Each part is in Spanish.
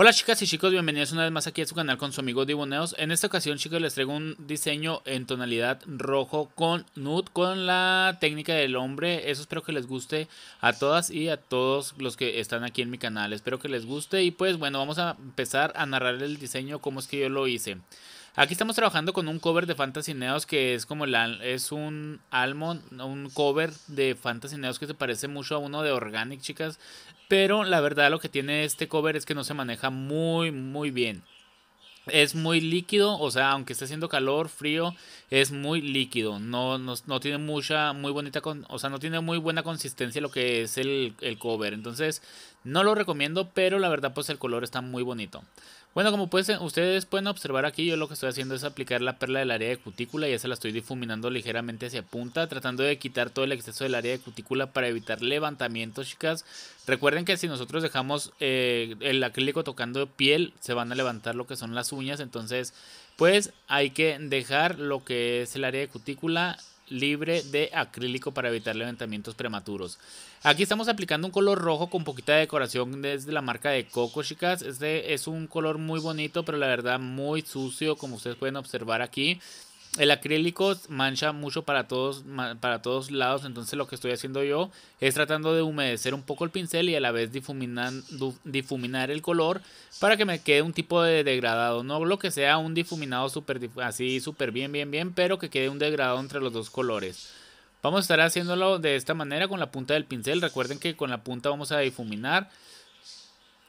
Hola chicas y chicos, bienvenidos una vez más aquí a su canal con su amigo Diboneos. En esta ocasión chicos les traigo un diseño en tonalidad rojo con nude con la técnica del hombre. Eso espero que les guste a todas y a todos los que están aquí en mi canal. Espero que les guste y pues bueno, vamos a empezar a narrar el diseño como es que yo lo hice. Aquí estamos trabajando con un cover de Fantasy Neos que es como la, es un almond, un cover de Fantasy Neos que se parece mucho a uno de Organic, chicas. Pero la verdad lo que tiene este cover es que no se maneja muy, muy bien. Es muy líquido, o sea, aunque esté haciendo calor, frío, es muy líquido. No, no, tiene mucha, muy bonita, con, no tiene muy buena consistencia lo que es el, el cover. Entonces, no lo recomiendo, pero la verdad, pues el color está muy bonito. Bueno, como pueden, ustedes pueden observar aquí, yo lo que estoy haciendo es aplicar la perla del área de cutícula y se la estoy difuminando ligeramente hacia punta, tratando de quitar todo el exceso del área de cutícula para evitar levantamientos, chicas. Recuerden que si nosotros dejamos eh, el acrílico tocando piel, se van a levantar lo que son las uñas, entonces pues hay que dejar lo que es el área de cutícula libre de acrílico para evitar levantamientos prematuros. Aquí estamos aplicando un color rojo con poquita decoración desde la marca de Coco, chicas. Este es un color muy bonito, pero la verdad muy sucio, como ustedes pueden observar aquí el acrílico mancha mucho para todos, para todos lados, entonces lo que estoy haciendo yo es tratando de humedecer un poco el pincel y a la vez difuminar, difuminar el color para que me quede un tipo de degradado, no lo que sea un difuminado super, así súper bien, bien, bien, pero que quede un degradado entre los dos colores. Vamos a estar haciéndolo de esta manera con la punta del pincel, recuerden que con la punta vamos a difuminar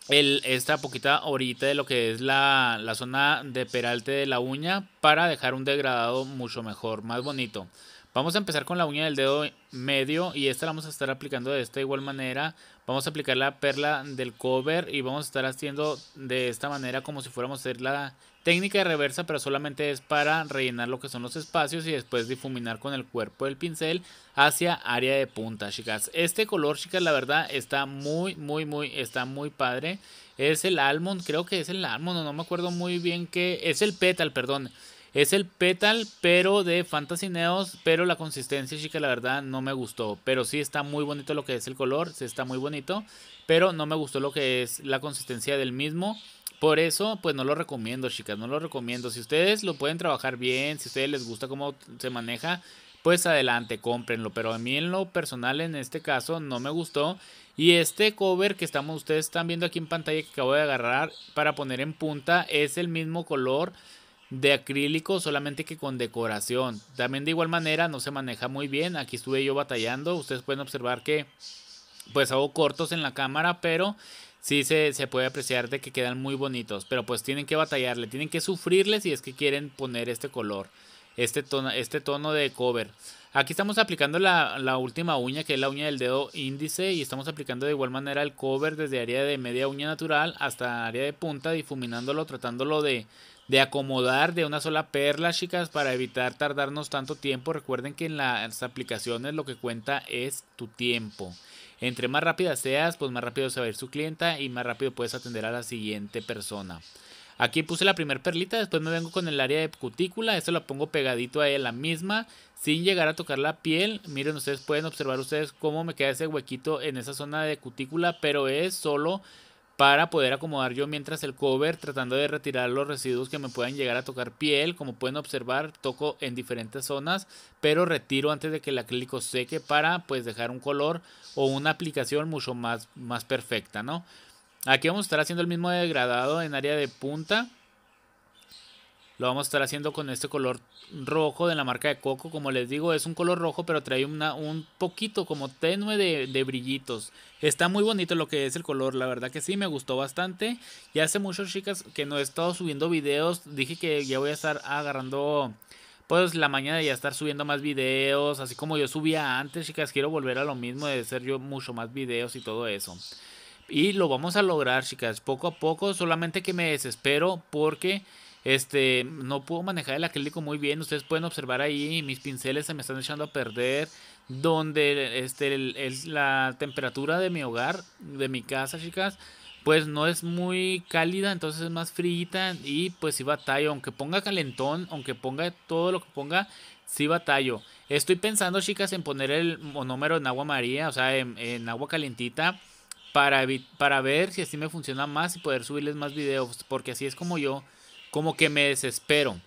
esta poquita ahorita de lo que es la, la, zona de peralte de la uña para dejar un degradado mucho mejor, más bonito. Vamos a empezar con la uña del dedo medio y esta la vamos a estar aplicando de esta igual manera. Vamos a aplicar la perla del cover y vamos a estar haciendo de esta manera como si fuéramos a hacer la Técnica de reversa, pero solamente es para rellenar lo que son los espacios y después difuminar con el cuerpo del pincel hacia área de punta, chicas. Este color, chicas, la verdad está muy, muy, muy, está muy padre. Es el almond, creo que es el almond, no me acuerdo muy bien qué. Es el petal, perdón. Es el petal, pero de Fantasy Neos. Pero la consistencia, chicas, la verdad no me gustó. Pero sí está muy bonito lo que es el color. Sí está muy bonito. Pero no me gustó lo que es la consistencia del mismo. Por eso, pues no lo recomiendo, chicas, no lo recomiendo. Si ustedes lo pueden trabajar bien, si a ustedes les gusta cómo se maneja, pues adelante, cómprenlo. Pero a mí en lo personal, en este caso, no me gustó. Y este cover que estamos, ustedes están viendo aquí en pantalla que acabo de agarrar para poner en punta, es el mismo color de acrílico, solamente que con decoración. También de igual manera no se maneja muy bien. Aquí estuve yo batallando. Ustedes pueden observar que pues hago cortos en la cámara, pero sí se, puede apreciar de que quedan muy bonitos, pero pues tienen que batallarle, tienen que sufrirle si es que quieren poner este color, este tono, este tono de cover. Aquí estamos aplicando la, última uña, que es la uña del dedo índice, y estamos aplicando de igual manera el cover desde área de media uña natural hasta área de punta, difuminándolo, tratándolo de, de acomodar de una sola perla, chicas, para evitar tardarnos tanto tiempo. Recuerden que en las aplicaciones lo que cuenta es tu tiempo. Entre más rápida seas, pues más rápido se va a ir su clienta y más rápido puedes atender a la siguiente persona. Aquí puse la primer perlita, después me vengo con el área de cutícula, esto lo pongo pegadito a la misma, sin llegar a tocar la piel. Miren, ustedes pueden observar ustedes cómo me queda ese huequito en esa zona de cutícula, pero es solo para poder acomodar yo mientras el cover, tratando de retirar los residuos que me puedan llegar a tocar piel. Como pueden observar, toco en diferentes zonas, pero retiro antes de que el acrílico seque para pues dejar un color o una aplicación mucho más, más perfecta, ¿no? Aquí vamos a estar haciendo el mismo degradado en área de punta lo vamos a estar haciendo con este color rojo de la marca de Coco. Como les digo, es un color rojo, pero trae una, un poquito como tenue de, de brillitos. Está muy bonito lo que es el color, la verdad que sí, me gustó bastante. y hace mucho, chicas, que no he estado subiendo videos. Dije que ya voy a estar agarrando pues la mañana ya estar subiendo más videos, así como yo subía antes, chicas, quiero volver a lo mismo de hacer yo mucho más videos y todo eso. Y lo vamos a lograr, chicas, poco a poco, solamente que me desespero porque este, no puedo manejar el acrílico muy bien. Ustedes pueden observar ahí, mis pinceles se me están echando a perder. Donde este, es la temperatura de mi hogar, de mi casa, chicas, pues no es muy cálida, entonces es más frita y pues sí batallo. Aunque ponga calentón, aunque ponga todo lo que ponga, sí batallo. Estoy pensando, chicas, en poner el monómero en agua maría, o sea, en, agua calentita. Para, para ver si así me funciona más y poder subirles más videos. Porque así es como yo como que me desespero.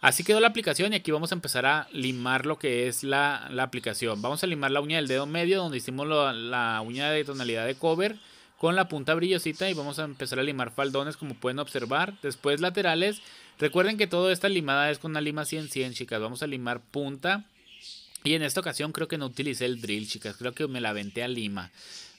Así quedó la aplicación y aquí vamos a empezar a limar lo que es la, aplicación. Vamos a limar la uña del dedo medio donde hicimos la uña de tonalidad de cover con la punta brillosita y vamos a empezar a limar faldones como pueden observar. Después laterales. Recuerden que toda esta limada es con una lima 100-100 chicas. Vamos a limar punta. Y en esta ocasión creo que no utilicé el drill chicas. Creo que me la venté a lima.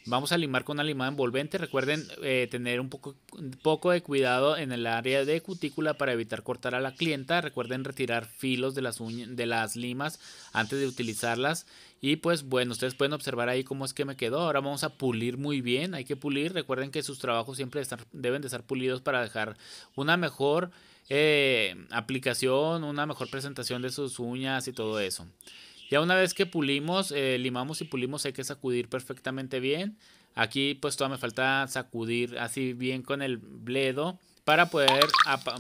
Vamos a limar con una limada envolvente. Recuerden eh, tener un poco, poco de cuidado en el área de cutícula para evitar cortar a la clienta. Recuerden retirar filos de las, de las limas antes de utilizarlas. Y pues bueno, ustedes pueden observar ahí cómo es que me quedó. Ahora vamos a pulir muy bien. Hay que pulir. Recuerden que sus trabajos siempre deben de estar pulidos para dejar una mejor eh, aplicación, una mejor presentación de sus uñas y todo eso. Ya una vez que pulimos, eh, limamos y pulimos, hay que sacudir perfectamente bien. Aquí pues todavía me falta sacudir así bien con el bledo para poder,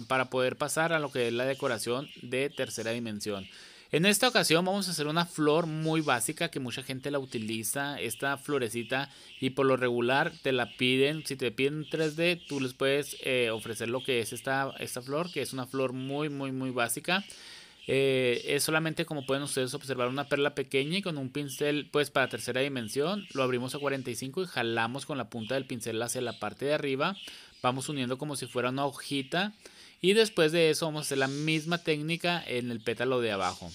para poder pasar a lo que es la decoración de tercera dimensión. En esta ocasión vamos a hacer una flor muy básica que mucha gente la utiliza, esta florecita, y por lo regular te la piden, si te piden 3D, tú les puedes eh, ofrecer lo que es esta, esta flor, que es una flor muy, muy, muy básica. Eh, es solamente como pueden ustedes observar una perla pequeña y con un pincel pues para tercera dimensión lo abrimos a 45 y jalamos con la punta del pincel hacia la parte de arriba. Vamos uniendo como si fuera una hojita y después de eso vamos a hacer la misma técnica en el pétalo de abajo.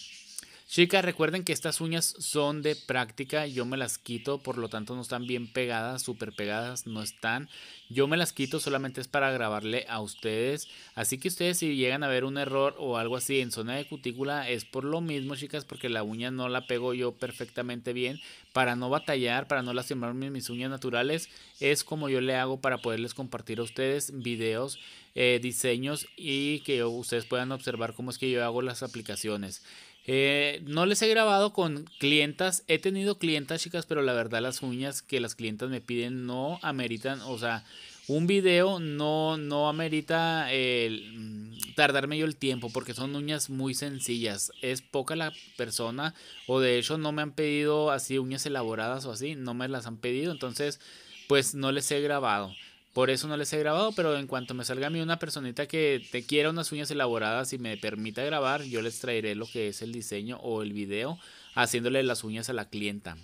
Chicas, recuerden que estas uñas son de práctica, yo me las quito, por lo tanto no están bien pegadas, súper pegadas, no están. Yo me las quito solamente es para grabarle a ustedes, así que ustedes si llegan a ver un error o algo así en zona de cutícula es por lo mismo, chicas, porque la uña no la pego yo perfectamente bien. Para no batallar, para no lastimar mis uñas naturales, es como yo le hago para poderles compartir a ustedes videos, eh, diseños y que ustedes puedan observar cómo es que yo hago las aplicaciones. Eh, no les he grabado con clientas, he tenido clientas chicas, pero la verdad las uñas que las clientas me piden no ameritan, o sea, un video no, no amerita mm, tardarme yo el tiempo porque son uñas muy sencillas. Es poca la persona o de hecho no me han pedido así uñas elaboradas o así, no me las han pedido, entonces pues no les he grabado. Por eso no les he grabado, pero en cuanto me salga a mí una personita que te quiera unas uñas elaboradas y me permita grabar, yo les traeré lo que es el diseño o el video haciéndole las uñas a la clienta.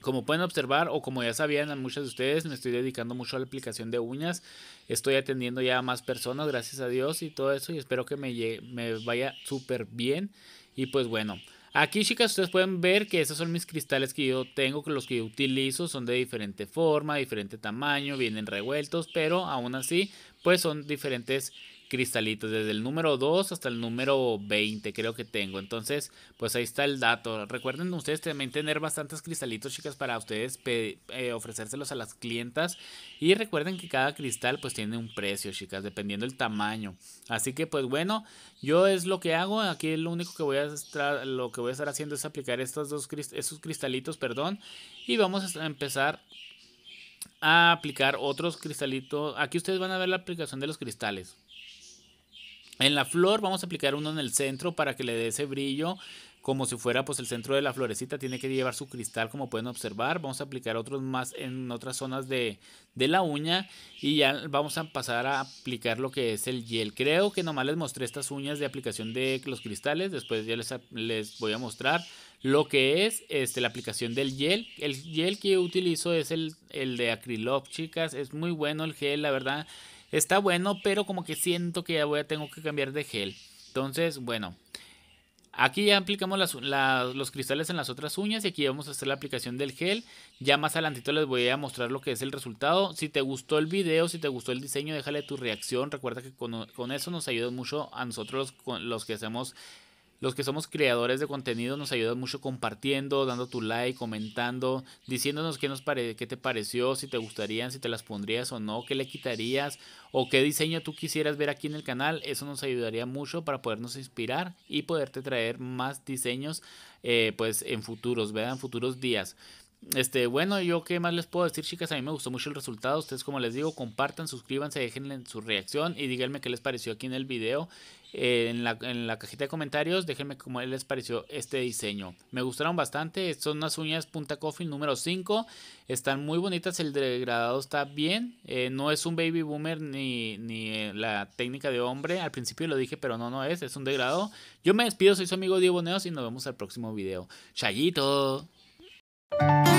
Como pueden observar o como ya sabían a muchas de ustedes, me estoy dedicando mucho a la aplicación de uñas. Estoy atendiendo ya a más personas, gracias a Dios y todo eso. Y espero que me, me vaya súper bien. Y pues bueno, Aquí, chicas, ustedes pueden ver que esos son mis cristales que yo tengo, que los que yo utilizo son de diferente forma, diferente tamaño, vienen revueltos, pero aún así, pues son diferentes cristalitos, desde el número 2 hasta el número 20 creo que tengo. Entonces, pues ahí está el dato. Recuerden ustedes también tener bastantes cristalitos, chicas, para ustedes eh, ofrecérselos a las clientas. Y recuerden que cada cristal pues tiene un precio, chicas, dependiendo el tamaño. Así que pues bueno, yo es lo que hago. Aquí lo único que voy a estar, lo que voy a estar haciendo es aplicar estos dos esos cristalitos, perdón. Y vamos a empezar a aplicar otros cristalitos. Aquí ustedes van a ver la aplicación de los cristales. En la flor vamos a aplicar uno en el centro para que le dé ese brillo como si fuera pues el centro de la florecita. Tiene que llevar su cristal como pueden observar. Vamos a aplicar otros más en otras zonas de, la uña y ya vamos a pasar a aplicar lo que es el gel. Creo que nomás les mostré estas uñas de aplicación de los cristales. Después ya les, les voy a mostrar lo que es este, la aplicación del gel. El gel que utilizo es el, el de Acryloc, chicas. Es muy bueno el gel, la verdad. Está bueno, pero como que siento que ya voy a tengo que cambiar de gel. Entonces, bueno. Aquí ya aplicamos los cristales en las otras uñas y aquí vamos a hacer la aplicación del gel. Ya más adelantito les voy a mostrar lo que es el resultado. Si te gustó el video, si te gustó el diseño, déjale tu reacción. Recuerda que con, eso nos ayuda mucho a nosotros los que hacemos los que somos creadores de contenido nos ayudan mucho compartiendo, dando tu like, comentando, diciéndonos qué, nos qué te pareció, si te gustarían, si te las pondrías o no, qué le quitarías o qué diseño tú quisieras ver aquí en el canal. Eso nos ayudaría mucho para podernos inspirar y poderte traer más diseños eh, pues en futuros, vean En futuros días. Este, bueno, yo qué más les puedo decir, chicas. A mí me gustó mucho el resultado. Ustedes, como les digo, compartan, suscríbanse, déjenle su reacción y díganme qué les pareció aquí en el video. Eh, en, la, cajita de comentarios, déjenme cómo les pareció este diseño. Me gustaron bastante. Son unas uñas Punta Coffee número 5. Están muy bonitas. El degradado está bien. Eh, no es un baby boomer ni, eh, la técnica de hombre. Al principio lo dije, pero no, no es. Es un degradado. Yo me despido. Soy su amigo Diego Neos y nos vemos al próximo video. Chayito. Thank you.